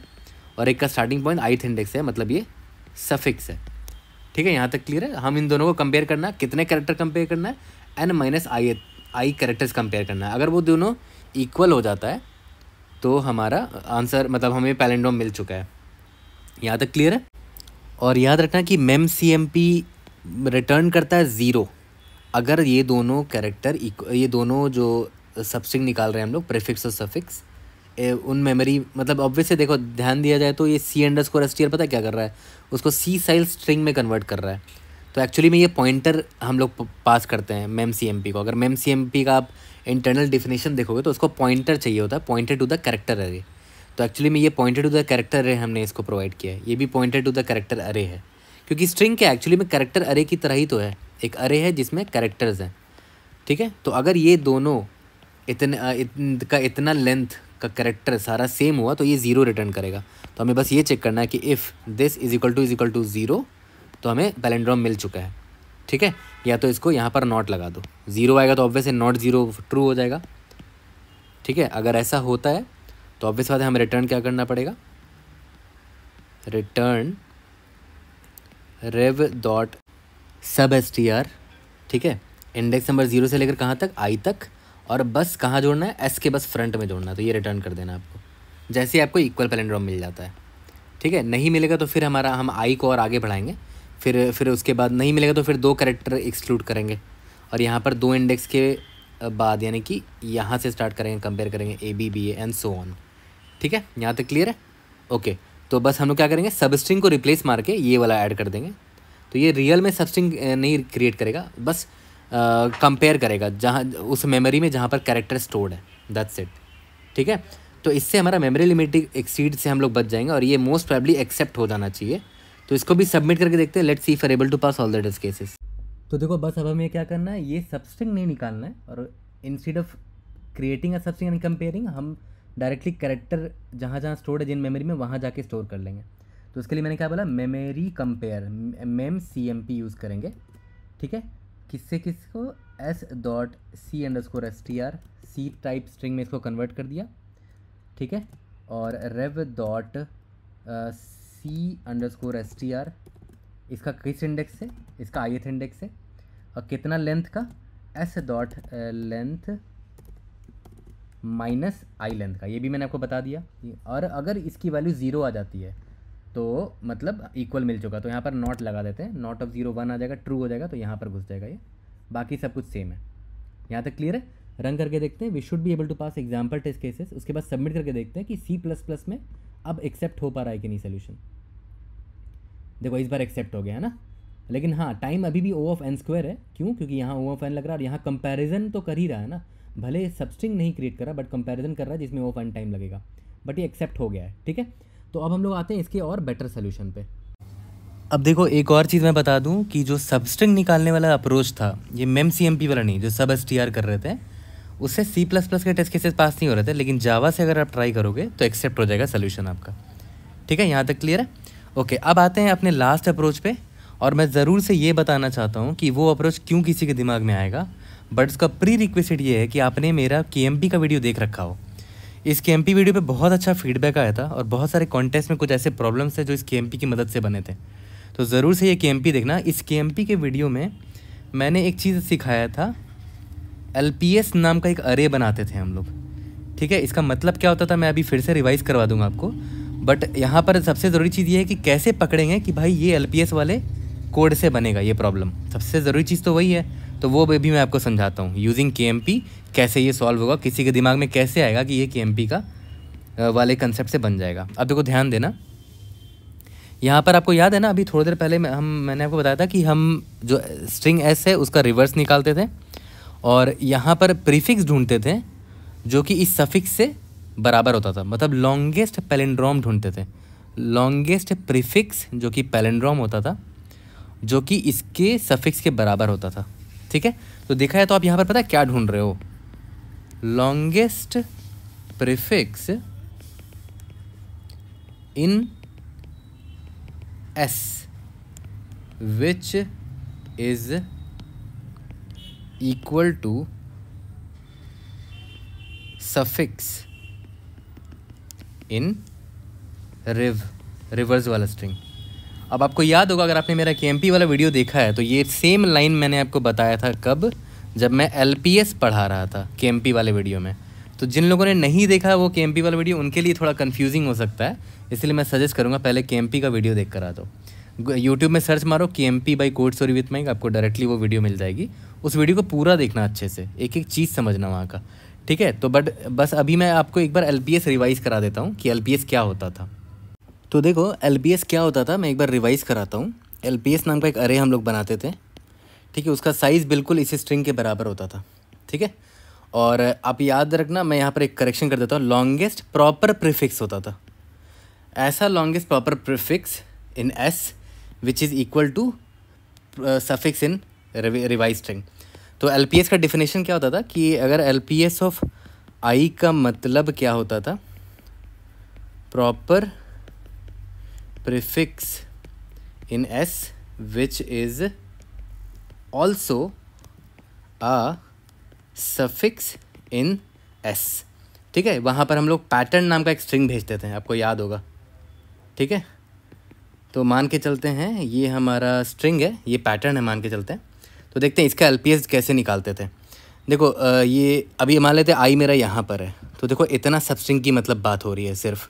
और एक का स्टार्टिंग पॉइंट आई इंडेक्स है मतलब ये सफिक्स है ठीक है यहाँ तक क्लियर है हम इन दोनों को कंपेयर करना कितने करेक्टर कंपेयर करना है n minus i i characters compare करना है अगर वो दोनों इक्वल हो जाता है तो हमारा आंसर मतलब हमें पैलेंडोम मिल चुका है यहाँ तक क्लियर है और याद रखना कि mem c m p return करता है ज़ीरो अगर ये दोनों कैरेक्टर ये दोनों जो सब्सिंग निकाल रहे हैं हम लोग प्रेफिक्स और सफिक्स उन मेमोरी मतलब ऑब्वियसली देखो ध्यान दिया जाए तो ये सी एंडर स्कोर एस पता क्या कर रहा है उसको सी साइल स्ट्रिंग में कन्वर्ट कर रहा है तो एक्चुअली में ये पॉइंटर हम लोग पास करते हैं मेम सी एम पी को अगर मेम सी एम पी का आप इंटरनल डिफिनेशन देखोगे तो उसको पॉइंटर चाहिए होता है पॉइंटेड टू द करेक्टर अरे तो एक्चुअली में ये पॉइंटेड टू द करेक्टर अरे हमने इसको प्रोवाइड किया है ये भी पॉइंटेड टू द करेक्टर अरे है क्योंकि स्ट्रिंग क्या एक्चुअली में करेक्टर अरे की तरह ही तो है एक अरे है जिसमें करेक्टर्स हैं ठीक है तो अगर ये दोनों इतने इतन, का इतना लेंथ का करेक्टर सारा सेम हुआ तो ये ज़ीरो रिटर्न करेगा तो हमें बस ये चेक करना है कि if this is equal to is equal to zero तो हमें पैलेंड्रॉम मिल चुका है ठीक है या तो इसको यहाँ पर नॉट लगा दो ज़ीरो आएगा तो ऑब्वियस नॉट ज़ीरो ट्रू हो जाएगा ठीक है अगर ऐसा होता है तो ऑब्वियस बात है हमें रिटर्न क्या करना पड़ेगा return rev dot sub s t r ठीक है इंडेक्स नंबर ज़ीरो से लेकर कहाँ तक आई तक और बस कहाँ जोड़ना है एस के बस फ्रंट में जोड़ना है तो ये रिटर्न कर देना आपको जैसे ही आपको इक्वल पैलेंड्रॉम मिल जाता है ठीक है नहीं मिलेगा तो फिर हमारा हम आई को और आगे बढ़ाएंगे फिर फिर उसके बाद नहीं मिलेगा तो फिर दो करेक्टर एक्सक्लूड करेंगे और यहाँ पर दो इंडेक्स के बाद यानी कि यहाँ से स्टार्ट करेंगे कंपेयर करेंगे a b b and so on ठीक है यहाँ तक क्लियर है ओके तो बस हम लोग क्या करेंगे सब स्ट्रिंग को रिप्लेस मार के ये वाला ऐड कर देंगे तो ये रियल में सब स्ट्रिंग नहीं क्रिएट करेगा बस कंपेयर करेगा जहाँ उस मेमोरी में जहाँ पर कैरेक्टर स्टोर्ड है दैट्स इट ठीक है तो इससे हमारा मेमोरी लिमिट एक्सीड से हम लोग बच जाएंगे और ये मोस्ट प्रॉबली एक्सेप्ट हो जाना चाहिए तो इसको भी सबमिट करके देखते हैं let see for able to pass all the cases तो देखो बस अब हमें क्या करना है ये सबस्ट्रिंग नहीं निकालना है और instead of creating a substring and comparing हम डायरेक्टली करेक्टर जहाँ जहाँ स्टोर है जिन मेमोरी में वहाँ जाके स्टोर कर लेंगे तो उसके लिए मैंने क्या बोला memory compare mem c m p use करेंगे ठीक है किससे किसको s dot c underscore s t r c type string में इसको कन्वर्ट कर दिया ठीक है और rev dot c underscore s t r इसका किस इंडेक्स है इसका एथ इंडेक्स है और कितना लेंथ का s dot length minus i length का ये भी मैंने आपको बता दिया और अगर इसकी वैल्यू ज़ीरो आ जाती है तो मतलब इक्वल मिल चुका तो यहाँ पर नॉट लगा देते हैं नॉट ऑफ ज़ीरो वन आ जाएगा ट्रू हो जाएगा तो यहाँ पर घुस जाएगा ये बाकी सब कुछ सेम है यहाँ तक क्लियर है रन करके देखते हैं we should be able to pass example test cases उसके बाद सबमिट करके देखते हैं कि सी प्लस प्लस में अब एक्सेप्ट हो पा रहा है कि नहीं सोल्यूशन देखो इस बार एक्सेप्ट हो गया है ना लेकिन हाँ टाइम अभी भी ओ ऑफ एन स्क्वायर है क्यों क्योंकि यहाँ ओ ऑफ एन लग रहा है और यहाँ कंपैरिजन तो कर ही रहा है ना भले सबस्ट्रिंग नहीं क्रिएट कर रहा बट कंपैरिजन कर रहा है जिसमें ओ ऑफ एन टाइम लगेगा बट ये एक्सेप्ट हो गया है ठीक है तो अब हम लोग आते हैं इसके और बेटर सोल्यूशन पर अब देखो एक और चीज़ मैं बता दूँ कि जो सबस्ट्रिंग निकालने वाला अप्रोच था ये मेम सी एम पी वाला नहीं जो सब एस टी आर कर रहे थे उससे सी प्लस प्लस के टेस्ट केसेस पास नहीं हो रहे थे लेकिन जावा से अगर आप ट्राई करोगे तो एक्सेप्ट हो जाएगा सोल्यूशन आपका ठीक है यहाँ तक क्लियर है ओके अब आते हैं अपने लास्ट अप्रोच पे और मैं ज़रूर से ये बताना चाहता हूँ कि वो अप्रोच क्यों किसी के दिमाग में आएगा बट उसका प्री रिक्वेस्ट ये है कि आपने मेरा के का वीडियो देख रखा हो इस के वीडियो पे बहुत अच्छा फीडबैक आया था और बहुत सारे कॉन्टेस्ट में कुछ ऐसे प्रॉब्लम्स थे जो इस के की मदद से बने थे तो ज़रूर से ये के देखना इस के के वीडियो में मैंने एक चीज़ सिखाया था एल नाम का एक अरे बनाते थे हम लोग ठीक है इसका मतलब क्या होता था मैं अभी फिर से रिवाइज़ करवा दूंगा आपको बट यहाँ पर सबसे ज़रूरी चीज़ ये है कि कैसे पकड़ेंगे कि भाई ये एल वाले कोड से बनेगा ये प्रॉब्लम सबसे ज़रूरी चीज़ तो वही है तो वो भी मैं आपको समझाता हूँ यूजिंग के कैसे ये सॉल्व होगा किसी के दिमाग में कैसे आएगा कि ये के का वाले कंसेप्ट से बन जाएगा अब देखो ध्यान देना यहाँ पर आपको याद है ना अभी थोड़ी देर पहले हम मैंने आपको बताया था कि हम जो स्ट्रिंग एस है उसका रिवर्स निकालते थे और यहाँ पर प्रीफिक्स ढूंढते थे जो कि इस सफिक्स से बराबर होता था मतलब लॉन्गेस्ट पेलेंड्रॉम ढूंढते थे लॉन्गेस्ट प्रीफिक्स जो कि पेलेंड्रॉम होता था जो कि इसके सफिक्स के बराबर होता था ठीक है तो देखा है तो आप यहाँ पर पता है क्या ढूंढ रहे हो longest prefix in s which is equal to suffix in rev reverse वाला स्ट्रिंग अब आपको याद होगा अगर आपने मेरा के वाला वीडियो देखा है तो ये सेम लाइन मैंने आपको बताया था कब जब मैं एल पढ़ा रहा था के वाले वीडियो में तो जिन लोगों ने नहीं देखा वो के वाला वीडियो उनके लिए थोड़ा कन्फ्यूजिंग हो सकता है इसलिए मैं सजेस्ट करूँगा पहले के का वीडियो देख कर आ दो यूट्यूब में सर्च मारो के M P by code sorry with mic आपको डायरेक्टली वो वीडियो मिल जाएगी उस वीडियो को पूरा देखना अच्छे से एक एक चीज़ समझना वहाँ का ठीक है तो बट बस अभी मैं आपको एक बार एल रिवाइज करा देता हूँ कि एल क्या होता था तो देखो एल क्या होता था मैं एक बार रिवाइज़ कराता हूँ एल नाम का एक अरे हम लोग बनाते थे ठीक है उसका साइज़ बिल्कुल इसी स्ट्रिंग के बराबर होता था ठीक है और आप याद रखना मैं यहाँ पर एक करेक्शन कर देता हूँ लॉन्गेस्ट प्रॉपर प्रीफिक्स होता था ऐसा longest proper prefix in s which is equal to suffix in reverse string तो एल का डिफिनेशन क्या होता था कि अगर एल ऑफ आई का मतलब क्या होता था proper prefix in s which is also a suffix in s ठीक है वहाँ पर हम लोग पैटर्न नाम का एक स्ट्रिंग भेजते थे आपको याद होगा ठीक है तो मान के चलते हैं ये हमारा स्ट्रिंग है ये पैटर्न है मान के चलते हैं तो देखते हैं इसका एल कैसे निकालते थे देखो ये अभी मान लेते आई मेरा यहाँ पर है तो देखो इतना सबस्ट्रिंग की मतलब बात हो रही है सिर्फ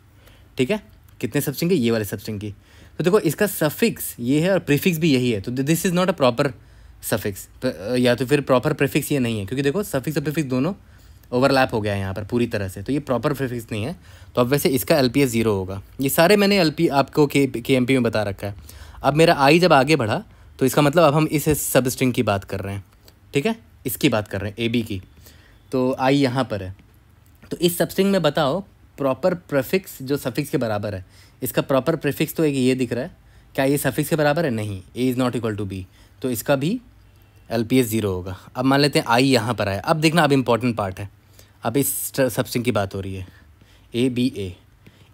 ठीक है कितने सबस्ट्रिंग है ये वाले सबस्ट्रिंग की तो देखो इसका सफिक्स ये है और प्रीफिक्स भी यही है तो this is not a proper suffix या तो फिर प्रॉपर प्रीफिक्स ये नहीं है क्योंकि देखो सफिक्स और प्रीफिक्स दोनों ओवरलैप हो गया है यहाँ पर पूरी तरह से तो ये प्रॉपर प्रीफिक्स नहीं है तो अब वैसे इसका एल पी एस ज़ीरो होगा ये सारे मैंने एल पी आपको के के एम पी में बता रखा है अब मेरा आई जब आगे बढ़ा तो इसका मतलब अब हम इस सब स्ट्रिंग की बात कर रहे हैं ठीक है इसकी बात कर रहे हैं ए बी की तो आई यहाँ पर है तो इस सब स्ट्रिंग में बताओ प्रॉपर प्रेफिक्स जो सफिक्स के बराबर है इसका प्रॉपर प्रेफिक्स तो एक ये दिख रहा है क्या ये सफिक्स के बराबर है नहीं a is not equal to b तो इसका भी एल पी एस ज़ीरो होगा अब मान लेते हैं आई यहाँ पर आया अब देखना अब इम्पॉर्टेंट पार्ट है अब इस सबस्ट्रिंग की बात हो रही है ए बी ए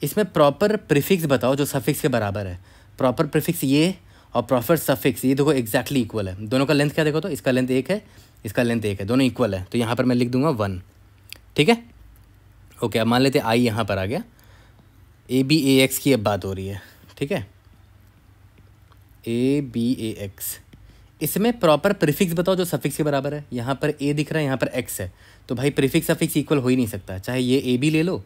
इसमें प्रॉपर प्रिफिक्स बताओ जो सफिक्स के बराबर है प्रॉपर प्रिफिक्स ये और प्रॉफिट सफिक्स ये देखो एक्जैक्टली इक्वल है दोनों का लेंथ क्या देखो तो इसका लेंथ एक है इसका लेंथ एक है दोनों इक्वल है तो यहाँ पर मैं लिख दूंगा वन ठीक है ओके अब मान लेते आई यहाँ पर आ गया ए बी ए एक्स की अब बात हो रही है ठीक है ए बी ए एक्स इसमें प्रॉपर प्रीफिक्स बताओ जो सफिक्स के बराबर है यहाँ पर ए दिख रहा है यहाँ पर एक्स है तो भाई प्रीफिक्स सफिक्स इक्वल हो ही नहीं सकता चाहे ये ए बी ले लो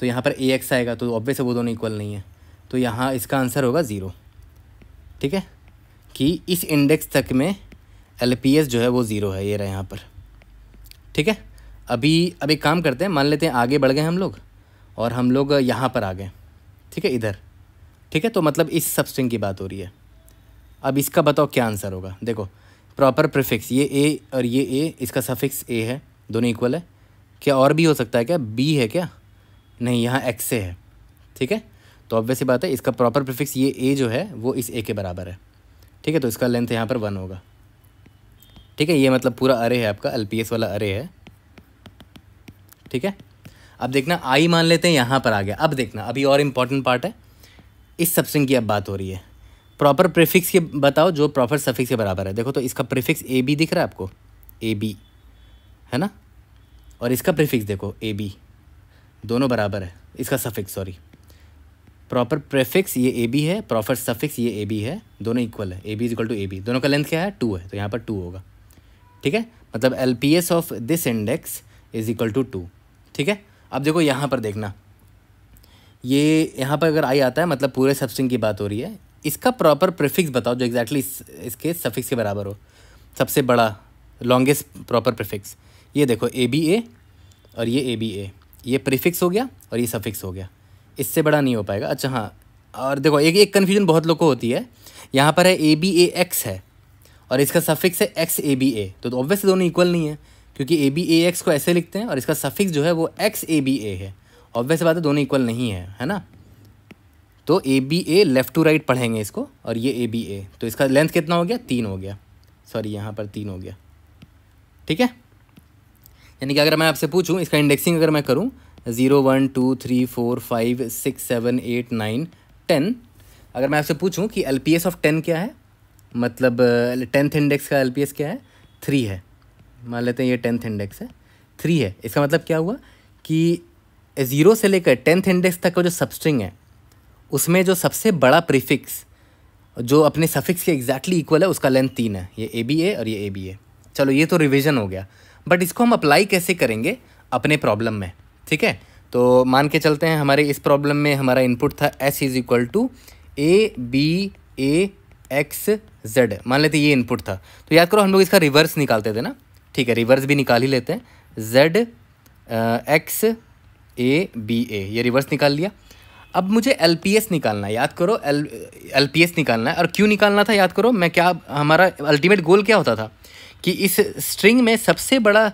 तो यहाँ पर ए एक्स आएगा तो ऑब्वियस वो दोनों इक्वल नहीं है तो यहाँ इसका आंसर होगा ज़ीरो ठीक है कि इस इंडेक्स तक में एल जो है वो ज़ीरो है ये रहा यहाँ पर ठीक है अभी अब एक काम करते हैं मान लेते हैं आगे बढ़ गए हम लोग और हम लोग यहाँ पर आ गए ठीक है इधर ठीक है तो मतलब इस सबस्ट्रिंग की बात हो रही है अब इसका बताओ क्या आंसर होगा देखो प्रॉपर प्रिफिक्स ये ए और ये ए इसका सफिक्स ए है दोनों इक्वल है क्या और भी हो सकता है क्या बी है क्या नहीं यहाँ एक्स ए है ठीक है तो ऑब्वियसली बात है इसका प्रॉपर प्रिफिक्स ये ए जो है वो इस ए के बराबर है ठीक है तो इसका लेंथ यहाँ पर वन होगा ठीक है ये मतलब पूरा अरे है आपका एल वाला अरे है ठीक है अब देखना आई मान लेते हैं यहाँ पर आ गया अब देखना अभी और इम्पॉर्टेंट पार्ट है इस सबसिंग की अब बात हो रही है प्रॉपर प्रीफिक्स के बताओ जो प्रॉपर सफिक्स के बराबर है देखो तो इसका प्रीफिक्स ए बी दिख रहा है आपको ए बी है ना और इसका प्रीफिक्स देखो ए बी दोनों बराबर है इसका सफिक्स सॉरी प्रॉपर प्रेफिक्स ये ए बी है प्रॉपर सफिक्स ये ए बी है दोनों इक्वल है a b equal to A b दोनों का लेंथ क्या है टू है तो यहाँ पर टू होगा ठीक है मतलब L P S of this index is equal to two ठीक है अब देखो यहाँ पर देखना ये यहाँ पर अगर आई आता है मतलब पूरे सब्सट्रिंग की बात हो रही है इसका प्रॉपर प्रिफिक्स बताओ जो एग्जैक्टली इस, इसके सफिक्स के बराबर हो सबसे बड़ा लॉन्गेस्ट प्रॉपर प्रिफिक्स ये देखो ए बी ए और ये ए बी ए ये प्रिफिक्स हो गया और ये सफिक्स हो गया इससे बड़ा नहीं हो पाएगा अच्छा हाँ और देखो एक एक कन्फ्यूजन बहुत लोग को होती है यहाँ पर है ए बी ए एक्स है और इसका सफिक्स है एक्स ए बी ए तो ऑब्वियसली तो दोनों इक्वल नहीं है क्योंकि ए बी ए एक्स को ऐसे लिखते हैं और इसका सफिक्स जो है वो एक्स ए बी ए है ऑब्वियस बात है दोनों इक्वल नहीं है है ना तो a B a left to right पढ़ेंगे इसको और ये ए बी ए तो इसका लेंथ कितना हो गया तीन हो गया सॉरी यहाँ पर तीन हो गया ठीक है यानी कि अगर मैं आपसे पूछूँ इसका इंडेक्सिंग अगर मैं करूँ zero one two three four five six seven eight nine ten अगर मैं आपसे पूछूं कि L P S of ten क्या है मतलब uh, टेंथ इंडेक्स का एल पी एस क्या है थ्री है मान लेते हैं ये टेंथ इंडेक्स है थ्री है इसका मतलब क्या हुआ कि ज़ीरो से लेकर टेंथ इंडेक्स तक का जो सबस्ट्रिंग है उसमें जो सबसे बड़ा प्रीफिक्स जो अपने सफिक्स के एग्जैक्टली इक्वल है उसका लेंथ तीन है ये ए बी ए और ये ए बी ए चलो ये तो रिविज़न हो गया बट इसको हम अप्लाई कैसे करेंगे अपने प्रॉब्लम में ठीक है तो मान के चलते हैं हमारे इस प्रॉब्लम में हमारा इनपुट था s is equal to A B A x z मान लेते ये इनपुट था तो याद करो हम लोग इसका रिवर्स निकालते थे ना ठीक है रिवर्स भी निकाल ही लेते हैं जेड एक्स ए बी ए ये रिवर्स निकाल लिया अब मुझे एल पी एस निकालना है याद करो एल एल पी एस निकालना है और क्यों निकालना था याद करो मैं क्या हमारा अल्टीमेट गोल क्या होता था कि इस स्ट्रिंग में सबसे बड़ा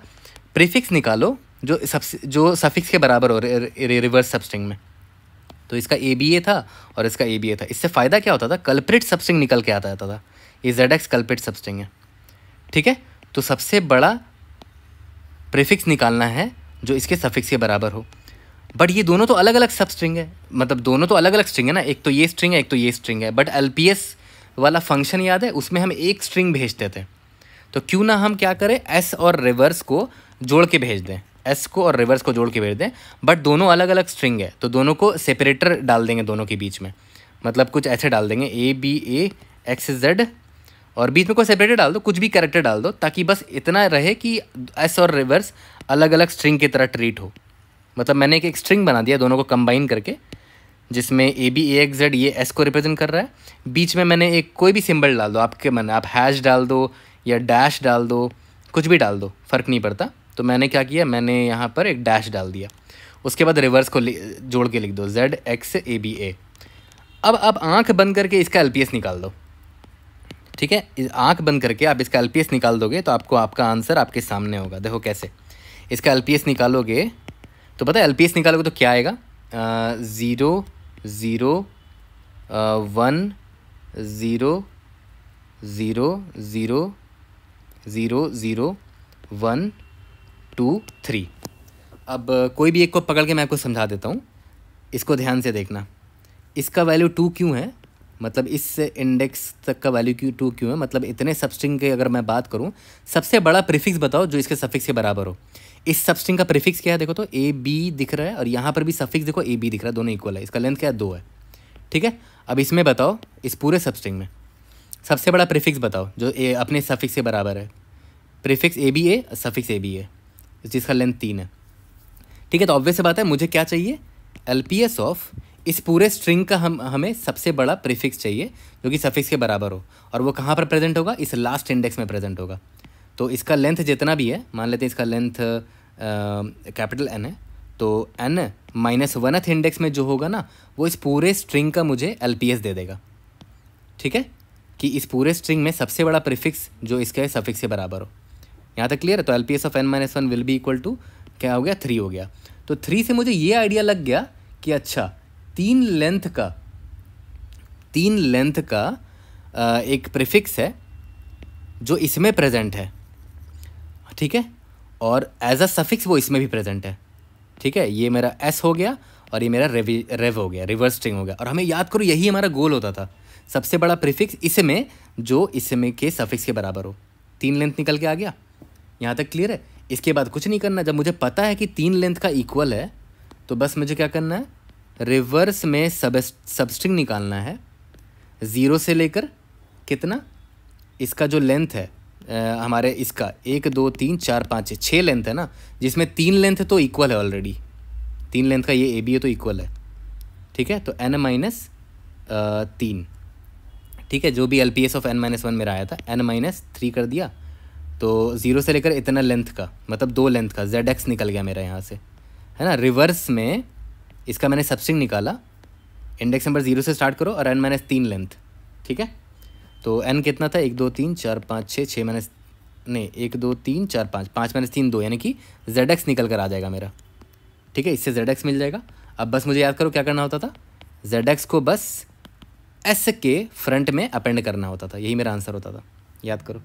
प्रीफिक्स निकालो जो सब जो सफिक्स के बराबर हो रहे रिवर्स सबस्ट्रिंग में तो इसका ए बी ए था और इसका ए बी ए था इससे फ़ायदा क्या होता था कल्प्रिट सबस्ट्रिंग निकल के आता था ये जेड एक्स कल्प्रिट सबस्ट्रिंग है ठीक है तो सबसे बड़ा प्रीफिक्स निकालना है जो इसके सफिक्स के बराबर हो बट ये दोनों तो अलग अलग सब स्ट्रिंग है मतलब दोनों तो अलग अलग स्ट्रिंग है ना एक तो ये स्ट्रिंग है एक तो ये स्ट्रिंग है बट एल वाला फंक्शन याद है उसमें हम एक स्ट्रिंग भेजते थे तो क्यों ना हम क्या करें एस और रिवर्स को जोड़ के भेज दें एस को और रिवर्स को जोड़ के भेज दें बट दोनों अलग अलग स्ट्रिंग है तो दोनों को सेपरेटर डाल देंगे दोनों के बीच में मतलब कुछ ऐसे डाल देंगे a B A x z और बीच में कोई सेपरेटर डाल दो कुछ भी करेक्टर डाल दो ताकि बस इतना रहे कि एस और रिवर्स अलग अलग स्ट्रिंग की तरह ट्रीट हो मतलब मैंने एक, एक स्ट्रिंग बना दिया दोनों को कंबाइन करके जिसमें a B A x z ये एस को रिप्रेजेंट कर रहा है बीच में मैंने एक कोई भी सिंबल डाल दो आपके मन आप हैश डाल दो या डैश डाल दो कुछ भी डाल दो फ़र्क नहीं पड़ता तो मैंने क्या किया मैंने यहाँ पर एक डैश डाल दिया उसके बाद रिवर्स को जोड़ के लिख दो z x A B a अब आप आँख बंद करके इसका एल निकाल दो ठीक है आँख बंद करके आप इसका एल निकाल दोगे तो आपको आपका आंसर आपके सामने होगा देखो कैसे इसका एल निकालोगे तो पता है एल निकालोगे तो क्या आएगा zero zero one zero zero zero zero zero one two three अब कोई भी एक को पकड़ के मैं आपको समझा देता हूँ इसको ध्यान से देखना इसका वैल्यू टू क्यों है मतलब इस इंडेक्स तक का वैल्यू क्यों टू क्यों है मतलब इतने सबस्ट्रिंग की अगर मैं बात करूँ सबसे बड़ा प्रीफिक्स बताओ जो इसके सफिक्स के बराबर हो इस सबस्ट्रिंग का प्रीफिक्स क्या है देखो तो ए बी दिख रहा है और यहाँ पर भी सफिक्स देखो ए बी दिख रहा है दोनों इक्वल है इसका लेंथ क्या है दो है ठीक है अब इसमें बताओ इस पूरे सबस्ट्रिंग में सबसे बड़ा प्रीफिक्स बताओ जो ए अपने सफिक्स के बराबर है prefix a B a suffix a B a जिसका लेंथ तीन है ठीक है तो ऑब्वियस बात है मुझे क्या चाहिए एल पी एस ऑफ इस पूरे स्ट्रिंग का हम हमें सबसे बड़ा प्रीफिक्स चाहिए जो कि सफिक्स के बराबर हो और वो कहाँ पर प्रेजेंट होगा इस लास्ट इंडेक्स में प्रेजेंट होगा तो इसका लेंथ जितना भी है मान लेते हैं इसका लेंथ कैपिटल एन है तो एन माइनस वनथ इंडेक्स में जो होगा ना वो इस पूरे स्ट्रिंग का मुझे एल पी एस दे देगा ठीक है कि इस पूरे स्ट्रिंग में सबसे बड़ा प्रीफिक्स जो इसका है सफिक्स के बराबर हो यहाँ तक क्लियर है तो L P S of n minus one will be equal to क्या हो गया थ्री हो गया तो थ्री से मुझे ये आइडिया लग गया कि अच्छा तीन लेंथ का तीन लेंथ का एक प्रिफिक्स है जो इसमें प्रेजेंट है ठीक है और एज अ सफिक्स वो इसमें भी प्रेजेंट है ठीक है ये मेरा एस हो गया और ये मेरा रेवी रेव हो गया रिवर्स स्ट्रिंग हो गया और हमें याद करो यही हमारा गोल होता था सबसे बड़ा प्रीफिक्स इसमें जो इसमें के सफिक्स के बराबर हो तीन लेंथ निकल के आ गया यहाँ तक क्लियर है इसके बाद कुछ नहीं करना जब मुझे पता है कि तीन लेंथ का इक्वल है तो बस मुझे क्या करना है रिवर्स में सब सबस्ट्रिंग निकालना है ज़ीरो से लेकर कितना इसका जो लेंथ है आ, हमारे इसका एक दो तीन चार पाँच छः लेंथ है ना जिसमें तीन लेंथ तो इक्वल है ऑलरेडी तीन लेंथ का ये ए बी है तो इक्वल है ठीक है तो एन माइनस तीन ठीक है जो भी L P S of n minus one मेरा आया था एन माइनस थ्री कर दिया तो ज़ीरो से लेकर इतना लेंथ का मतलब दो लेंथ का जेड एक्स निकल गया मेरा यहाँ से है ना रिवर्स में इसका मैंने सबस्ट्रिंग निकाला इंडेक्स नंबर ज़ीरो से स्टार्ट करो और एन माइनस तीन लेंथ ठीक है तो एन कितना था एक दो तीन चार पाँच छः छः माइनस नहीं एक दो तीन चार पाँच पाँच माइनस तीन दो यानी कि जेड एक्स निकल कर आ जाएगा मेरा ठीक है इससे जेड एक्स मिल जाएगा अब बस मुझे याद करो क्या करना होता था जेड एक्स को बस एस के फ्रंट में अपेंड करना होता था यही मेरा आंसर होता था याद करो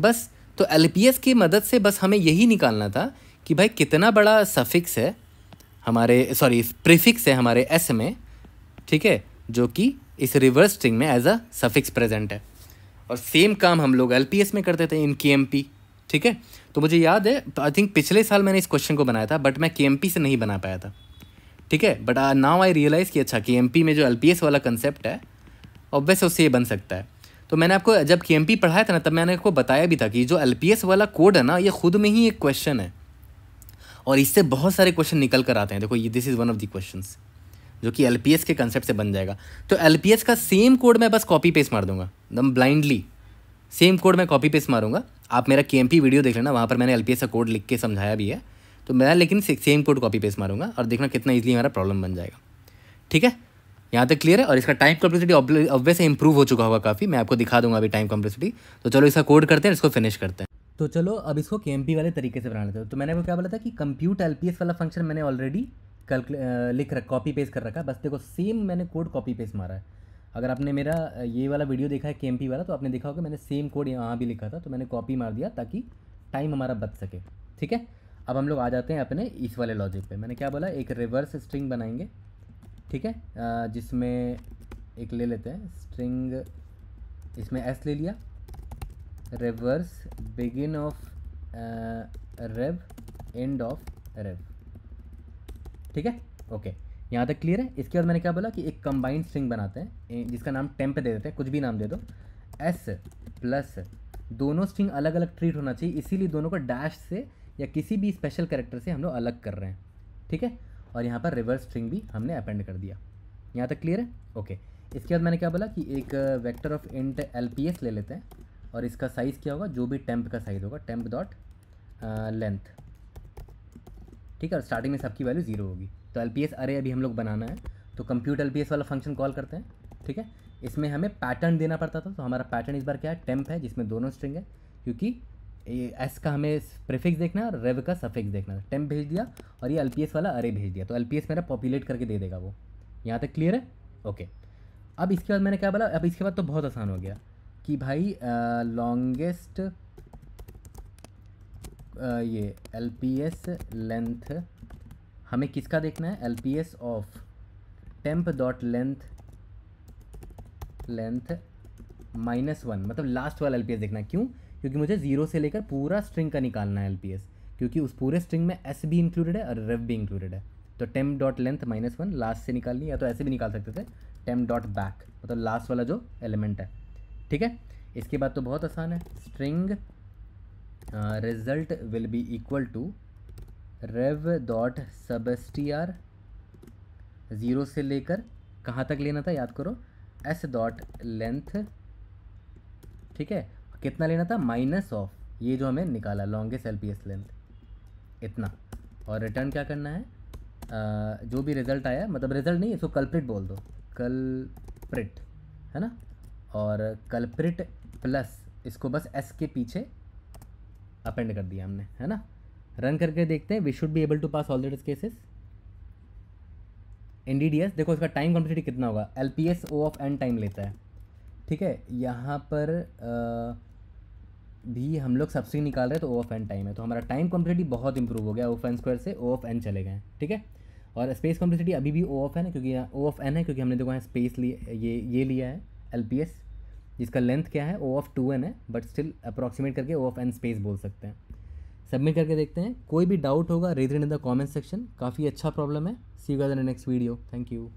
बस तो एल की मदद से बस हमें यही निकालना था कि भाई कितना बड़ा सफिक्स है हमारे सॉरी प्रीफिक्स है हमारे एस में ठीक है जो कि इस रिवर्स स्ट्रिंग में एज अ सफिक्स प्रेजेंट है और सेम काम हम लोग एल में करते थे इन के ठीक है तो मुझे याद है आई तो थिंक पिछले साल मैंने इस क्वेश्चन को बनाया था बट मैं के से नहीं बना पाया था ठीक है बट नाउ आई रियलाइज़ कि अच्छा के में जो एल वाला कंसेप्ट है ऑब्वियस उससे ये बन सकता है तो मैंने आपको जब के पढ़ाया था ना तब मैंने आपको बताया भी था कि जो एल वाला कोड है ना ये खुद में ही एक क्वेश्चन है और इससे बहुत सारे क्वेश्चन निकल कर आते हैं देखो ये this is one of the question जो कि एल के कंसेप्ट से बन जाएगा तो एल का सेम कोड मैं बस कॉपी पेस्ट मार दूंगा एकदम ब्लाइंडली सेम कोड मैं कॉपी पेस्ट मारूंगा आप मेरा के वीडियो देख लेना वहाँ पर मैंने एल का कोड लिख के समझाया भी है तो मैं लेकिन सेम कोड कॉपी पेस्ट मारूंगा और देखना कितना ईजिली हमारा प्रॉब्लम बन जाएगा ठीक है यहाँ तक क्लियर है और इसका टाइम कम्प्लेसिटी ऑब्वियस इंप्रूव हो चुका होगा काफ़ी मैं आपको दिखा दूंगा अभी टाइम कम्प्लेसिटी तो चलो इसका कोड करते हैं इसको फिनिश करते हैं तो चलो अब इसको के वाले तरीके से बना लेते हैं तो मैंने क्या बोला था कि कंप्यूट एल वाला फंक्शन मैंने ऑलरेडी कल लिख रखा कॉपी पेस्ट कर रखा है बस देखो सेम मैंने कोड कॉपी पेस्ट मारा है अगर आपने मेरा ये वाला वीडियो देखा है के वाला तो आपने देखा होगा मैंने सेम कोड यहाँ भी लिखा था तो मैंने कॉपी मार दिया ताकि टाइम हमारा बच सके ठीक है अब हम लोग आ जाते हैं अपने इस वाले लॉजिक पे मैंने क्या बोला एक रिवर्स स्ट्रिंग बनाएंगे ठीक है जिसमें एक ले लेते हैं स्ट्रिंग इसमें एस ले लिया reverse begin of rev end of rev ठीक है ओके यहाँ तक क्लियर है इसके बाद मैंने क्या बोला कि एक कंबाइंड स्ट्रिंग बनाते हैं जिसका नाम टेम्प दे देते हैं कुछ भी नाम दे दो एस प्लस दोनों स्ट्रिंग अलग अलग ट्रीट होना चाहिए इसीलिए दोनों को डैश से या किसी भी स्पेशल करेक्टर से हम लोग अलग कर रहे हैं ठीक है और यहाँ पर रिवर्स स्ट्रिंग भी हमने अपेंड कर दिया यहाँ तक क्लियर है ओके इसके बाद मैंने क्या बोला कि एक वेक्टर ऑफ इंट एल पी एस ले लेते हैं और इसका साइज़ क्या होगा जो भी टेम्प का साइज़ होगा टेम्प डॉट लेंथ ठीक है और स्टार्टिंग में सबकी वैल्यू ज़ीरो होगी तो एल पी एस अरे अभी हम लोग बनाना है तो कंप्यूट एल पी एस वाला फंक्शन कॉल करते हैं ठीक है इसमें हमें पैटर्न देना पड़ता था तो हमारा पैटर्न इस बार क्या है टेम्प है जिसमें दोनों स्ट्रिंग है क्योंकि ये एस का हमें प्रेफिक्स देखना है रेव का सफिक्स देखना है टेम्प भेज दिया और ये एल वाला अरे भेज दिया तो एल मेरा पॉपुलेट करके दे देगा वो यहाँ तक क्लियर है ओके अब इसके बाद मैंने क्या बोला अब इसके बाद तो बहुत आसान हो गया कि भाई लॉन्गेस्ट ये एल पी एस लेंथ हमें किसका देखना है L P S of temp dot length length minus one मतलब लास्ट वाला एल पी एस देखना है क्यों क्योंकि मुझे जीरो से लेकर पूरा स्ट्रिंग का निकालना है एल क्योंकि उस पूरे स्ट्रिंग में एस भी इंक्लूडेड है और रेव भी इंक्लूडेड है तो temp dot length minus one last से निकालनी या तो ऐसे भी निकाल सकते थे टेम डॉट बैक मतलब लास्ट वाला जो एलिमेंट है ठीक है इसके बाद तो बहुत आसान है string result will be equal to rev dot sub s t r zero से लेकर कहाँ तक लेना था याद करो एस डॉट लेंथ ठीक है कितना लेना था माइनस ऑफ ये जो हमें निकाला longest L P S length इतना और रिटर्न क्या करना है आ, जो भी रिजल्ट आया मतलब रिजल्ट नहीं इसको कल्प्रिट बोल दो कल्प्रिट है ना और कल्प्रिट प्लस इसको बस एस के पीछे अपेंड कर दिया हमने है ना रन करके देखते हैं we should be able to pass all that cases एन डी डी एस देखो इसका टाइम कॉम्प्लेक्सिटी कितना होगा L P S O of n time लेता है ठीक है यहाँ पर आ, भी हम लोग सबसे निकाल रहे हैं तो ओ ऑफ एन टाइम है तो हमारा टाइम कॉम्प्लिसिटी बहुत इंप्रूव हो गया ओ ऑफ एन स्क्वायर से ओ ऑफ एन चले गए ठीक है और स्पेस कॉम्प्लिसिटी अभी भी ओ ऑफ एन है क्योंकि ओ ऑफ एन है क्योंकि हमने देखो यहाँ स्पेस लिए ये ये लिया है एल पी एस जिसका लेंथ क्या है ओ ऑफ टू एन है बट स्टिल अप्रॉक्सीमेट करके ओ ऑफ एन स्पेस बोल सकते हैं सबमिट करके देखते हैं कोई भी डाउट होगा raise in the comment section काफ़ी अच्छा प्रॉब्लम है see you guys in next video thank you